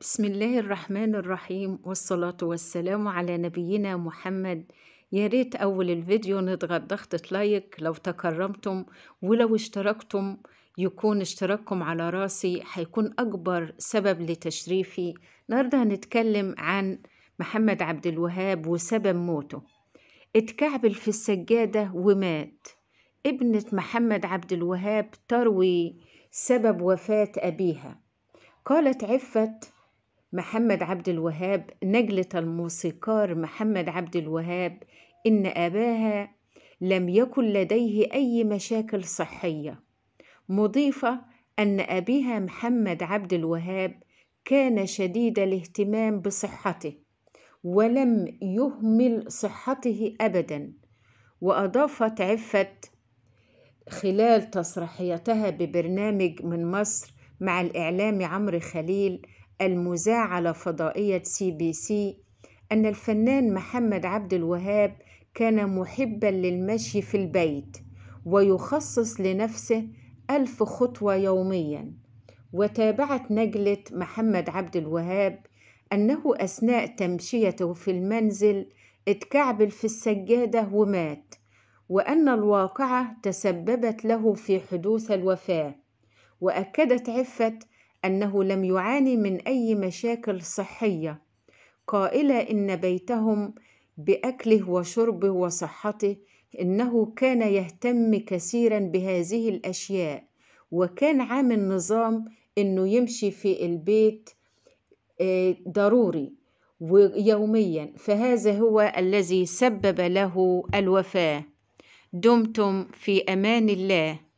بسم الله الرحمن الرحيم والصلاة والسلام على نبينا محمد يا ريت أول الفيديو نضغط ضغطة لايك لو تكرمتم ولو اشتركتم يكون اشتراككم على راسي هيكون أكبر سبب لتشريفي النهاردة هنتكلم عن محمد عبد الوهاب وسبب موته اتكعبل في السجادة ومات ابنة محمد عبد الوهاب تروي سبب وفاة أبيها قالت عفت محمد عبد الوهاب نجلة الموسيقار محمد عبد الوهاب إن أباها لم يكن لديه أي مشاكل صحية مضيفة أن أبيها محمد عبد الوهاب كان شديد الاهتمام بصحته ولم يهمل صحته أبدا وأضافت عفة خلال تصريحاتها ببرنامج من مصر مع الإعلامي عمرو خليل المذاعة فضائية سي بي سي أن الفنان محمد عبد الوهاب كان محبا للمشي في البيت ويخصص لنفسه ألف خطوة يوميا وتابعت نجلة محمد عبد الوهاب أنه أثناء تمشيته في المنزل اتكعبل في السجادة ومات وأن الواقعة تسببت له في حدوث الوفاة وأكدت عفة أنه لم يعاني من أي مشاكل صحية قائلة إن بيتهم بأكله وشربه وصحته إنه كان يهتم كثيرا بهذه الأشياء وكان عامل نظام إنه يمشي في البيت آه، ضروري ويوميا فهذا هو الذي سبب له الوفاة دمتم في أمان الله